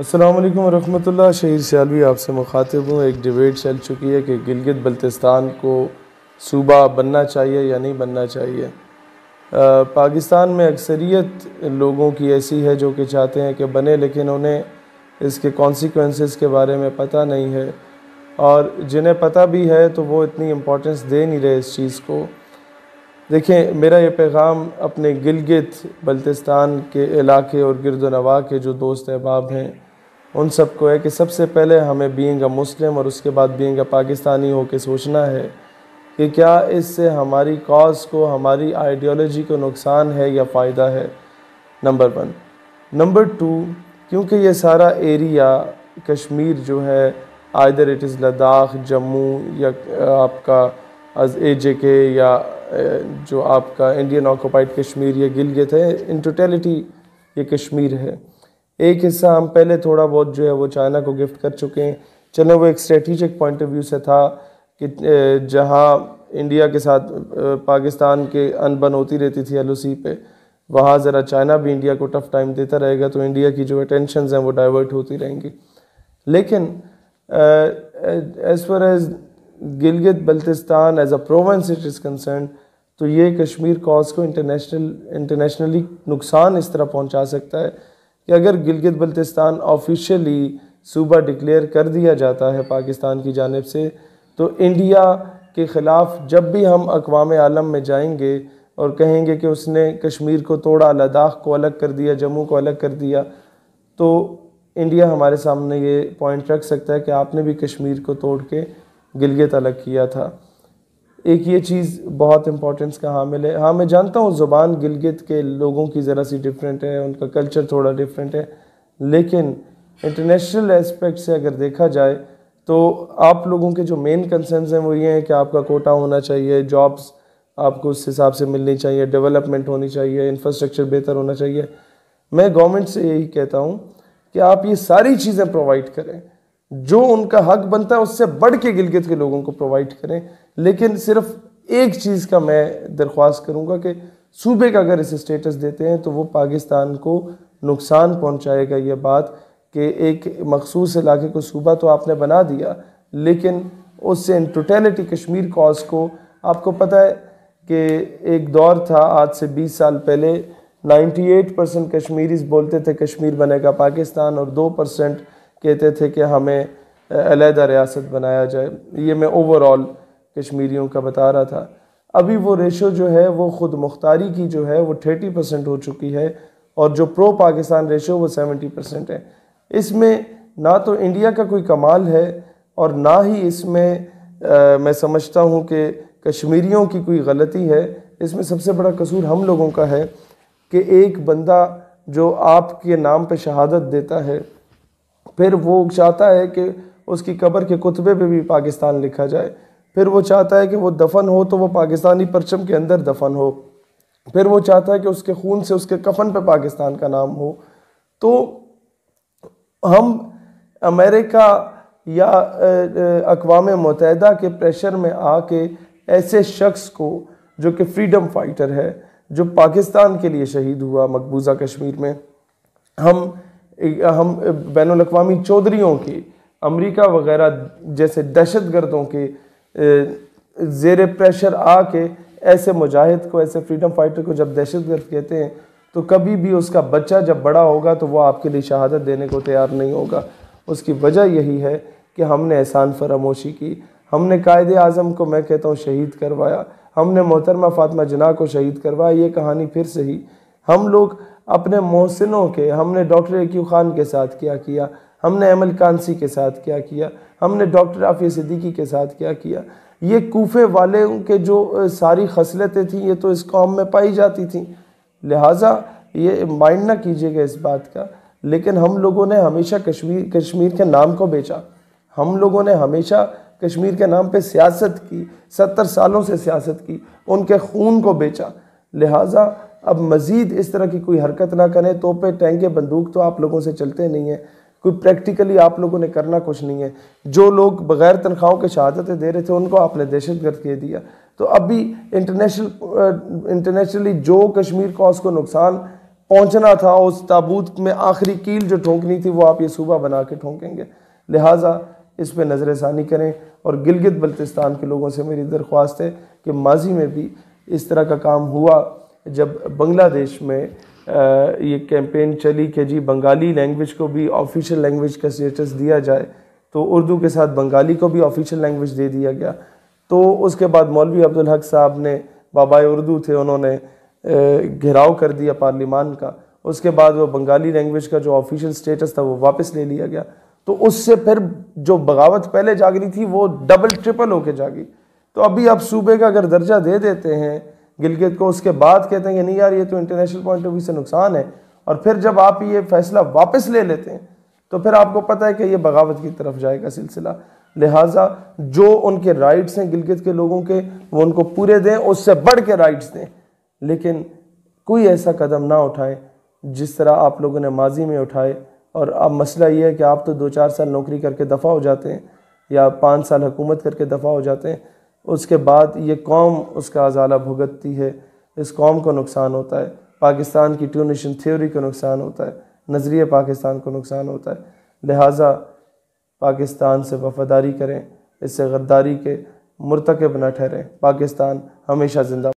असलम वालेकुम रहमतुल्लाह शहीद सयालवी आपसे मुखातिब हूँ एक डिबेट चल चुकी है कि गिलगित बल्तिस्तान को सूबा बनना चाहिए या नहीं बनना चाहिए आ, पाकिस्तान में अक्सरियत लोगों की ऐसी है जो कि चाहते हैं कि बने लेकिन उन्हें इसके कॉन्सिक्वेंसेस के बारे में पता नहीं है और जिन्हें पता भी है तो वो इतनी इम्पोर्टेंस दे नहीं रहे इस चीज़ को देखिए मेरा ये पैगाम अपने गिलगित बल्तिस्तान के इलाके और गिरद नवा के जो दोस्त अहबाब हैं उन सबको है कि सबसे पहले हमें बींग मुस्लिम और उसके बाद बींग पाकिस्तानी होकर सोचना है कि क्या इससे हमारी कॉज को हमारी आइडियोलॉजी को नुकसान है या फ़ायदा है नंबर वन नंबर टू क्योंकि ये सारा एरिया कश्मीर जो है either it is Ladakh Jammu या आपका ए जे के या जो आपका इंडियन ऑक्यूपाइड कश्मीर या गिलगित है इन टोटेलिटी ये कश्मीर है एक हिस्सा हम पहले थोड़ा बहुत जो है वो चाइना को गिफ्ट कर चुके हैं चलो वो एक स्ट्रेटिजिक पॉइंट ऑफ व्यू से था कि जहाँ इंडिया के साथ पाकिस्तान के अनबन होती रहती थी एल पे वहाँ ज़रा चाइना भी इंडिया को टफ टाइम देता रहेगा तो इंडिया की जो अटेंशन हैं वो डाइवर्ट होती रहेंगी लेकिन as far as Gilgit Baltistan as a province it is concern तो ये कश्मीर कॉज को इंटरनेशनल इंटरनेशनली नुकसान इस तरह पहुंचा सकता है कि अगर गिलगित बल्तिस्तान ऑफिशियली सूबा डिक्लेयर कर दिया जाता है पाकिस्तान की जानब से तो इंडिया के ख़िलाफ़ जब भी हम अकवाम आलम में जाएंगे और कहेंगे कि उसने कश्मीर को तोड़ा लद्दाख को अलग कर दिया जम्मू को अलग कर दिया तो इंडिया हमारे सामने ये पॉइंट रख सकता है कि आपने भी कश्मीर को तोड़ के गिलगित अलग किया था एक ये चीज़ बहुत इम्पोर्टेंस का हामिल है हाँ मैं जानता हूँ ज़ुबान गिलगित के लोगों की ज़रा सी डिफरेंट है उनका कल्चर थोड़ा डिफरेंट है लेकिन इंटरनेशनल एस्पेक्ट से अगर देखा जाए तो आप लोगों के जो मेन कंसर्न हैं वो ये हैं कि आपका कोटा होना चाहिए जॉब्स आपको उस हिसाब से मिलनी चाहिए डेवलपमेंट होनी चाहिए इंफ्रास्ट्रक्चर बेहतर होना चाहिए मैं गवर्नमेंट से यही कहता हूँ कि आप ये सारी चीज़ें प्रोवाइड करें जो उनका हक बनता है उससे बढ़ के गिलगित के लोगों को प्रोवाइड करें लेकिन सिर्फ एक चीज़ का मैं दरख्वास्त करूँगा कि सूबे का अगर इसे स्टेटस देते हैं तो वो पाकिस्तान को नुकसान पहुँचाएगा यह बात कि एक मखसूस इलाके को सूबा तो आपने बना दिया लेकिन उससे इन टोटेलिटी कश्मीर कॉज को आपको पता है कि एक दौर था आज से 20 साल पहले 98 परसेंट कश्मीरीज बोलते थे कश्मीर बनेगा पाकिस्तान और 2 परसेंट कहते थे कि हमें अलहदा रियासत बनाया जाए ये मैं ओवरऑल कश्मीरियों का बता रहा था अभी वो रेशो जो है वो ख़ुद मुख्तारी की जो है वो थर्टी परसेंट हो चुकी है और जो प्रो पाकिस्तान रेशो वो सेवेंटी परसेंट है इसमें ना तो इंडिया का कोई कमाल है और ना ही इसमें आ, मैं समझता हूँ कि कश्मीरियों की कोई गलती है इसमें सबसे बड़ा कसूर हम लोगों का है कि एक बंदा जो आपके नाम पर शहादत देता है फिर वो चाहता है कि उसकी कब्र के कुतबे पे भी पाकिस्तान लिखा जाए फिर वो चाहता है कि वो दफन हो तो वो पाकिस्तानी परचम के अंदर दफन हो फिर वो चाहता है कि उसके खून से उसके कफन पे पाकिस्तान का नाम हो तो हम अमेरिका या अकवाम मुतहदा के प्रेशर में आके ऐसे शख्स को जो कि फ्रीडम फाइटर है जो पाकिस्तान के लिए शहीद हुआ मकबूजा कश्मीर में हम हम बैन अवी चौधरीों के अमेरिका वगैरह जैसे दहशत गर्दों के जेर प्रेशर आके ऐसे मुजाहिद को ऐसे फ्रीडम फाइटर को जब दहशत गर्द कहते हैं तो कभी भी उसका बच्चा जब बड़ा होगा तो वो आपके लिए शहादत देने को तैयार नहीं होगा उसकी वजह यही है कि हमने एहसान फरामोशी की हमने कायद आज़म को मैं कहता हूँ शहीद करवाया हमने मोहतरमा फातमा जना को शहीद करवाया ये कहानी फिर सही हम लोग अपने मोहसिनों के हमने डॉक्टर ए ख़ान के साथ क्या किया हमने अमल कानसी के साथ क्या किया हमने डॉक्टर आफिया सिद्दीकी के साथ क्या किया ये कोफे वाले के जो सारी खसलतें थीं ये तो इस कॉम में पाई जाती थी लिहाजा ये माइंड ना कीजिएगा इस बात का लेकिन हम लोगों ने हमेशा कश्मीर कश्मीर के नाम को बेचा हम लोगों ने हमेशा कश्मीर के नाम पे सियासत की सत्तर सालों से सियासत की उनके खून को बेचा लिहाजा अब मज़ीद इस तरह की कोई हरकत ना करें तोपे टेंगे बंदूक तो आप लोगों से चलते नहीं हैं कोई प्रैक्टिकली आप लोगों ने करना कुछ नहीं है जो लोग बग़ैर तनख्वाहों के शहादतें दे रहे थे उनको आपने दहशत गर्द कह दिया तो अभी इंटरनेशनल इंटरनेशनली जो कश्मीर का उसको नुकसान पहुंचना था उस ताबूत में आखिरी कील जो ठोंकनी थी वो आप ये सूबा बना के ठोंकेंगे लिहाजा इस पर नज़र षानी करें और गिलगित बल्तिस्तान के लोगों से मेरी दरख्वास्त है कि माजी में भी इस तरह का काम हुआ जब बांग्लादेश में ये कैंपेन चली कि जी बंगाली लैंग्वेज को भी ऑफिशियल लैंग्वेज का स्टेटस दिया जाए तो उर्दू के साथ बंगाली को भी ऑफिशियल लैंग्वेज दे दिया गया तो उसके बाद मौलवी अब्दुल हक साहब ने बाबा उर्दू थे उन्होंने घेराव कर दिया पार्लिमान का उसके बाद वो बंगाली लैंग्वेज का जो ऑफिशियल स्टेटस था वो वापस ले लिया गया तो उससे फिर जो बगावत पहले जागरी थी वो डबल ट्रिपल होके जागी तो अभी आप सूबे का अगर दर्जा दे देते हैं गिलगित को उसके बाद कहते हैं कि नहीं यार ये तो इंटरनेशनल पॉइंट ऑफ व्यू से नुकसान है और फिर जब आप ये फैसला वापस ले लेते हैं तो फिर आपको पता है कि ये बगावत की तरफ जाएगा सिलसिला लिहाजा जो उनके राइट्स हैं गिलगित के लोगों के वो उनको पूरे दें उससे बढ़ के राइट्स दें लेकिन कोई ऐसा कदम ना उठाएं जिस तरह आप लोगों ने माजी में उठाए और अब मसला ये है कि आप तो दो चार साल नौकरी करके दफ़ा हो जाते हैं या पाँच साल हुकूमत करके दफ़ा हो जाते हैं उसके बाद ये कौम उसका अजाला भुगतती है इस कौम को नुकसान होता है पाकिस्तान की टू नेशन थ्योरी को नुकसान होता है नज़रिए पाकिस्तान को नुकसान होता है लिहाजा पाकिस्तान से वफादारी करें इससे गद्दारी के मरतकब न ठहरें पाकिस्तान हमेशा जिंदा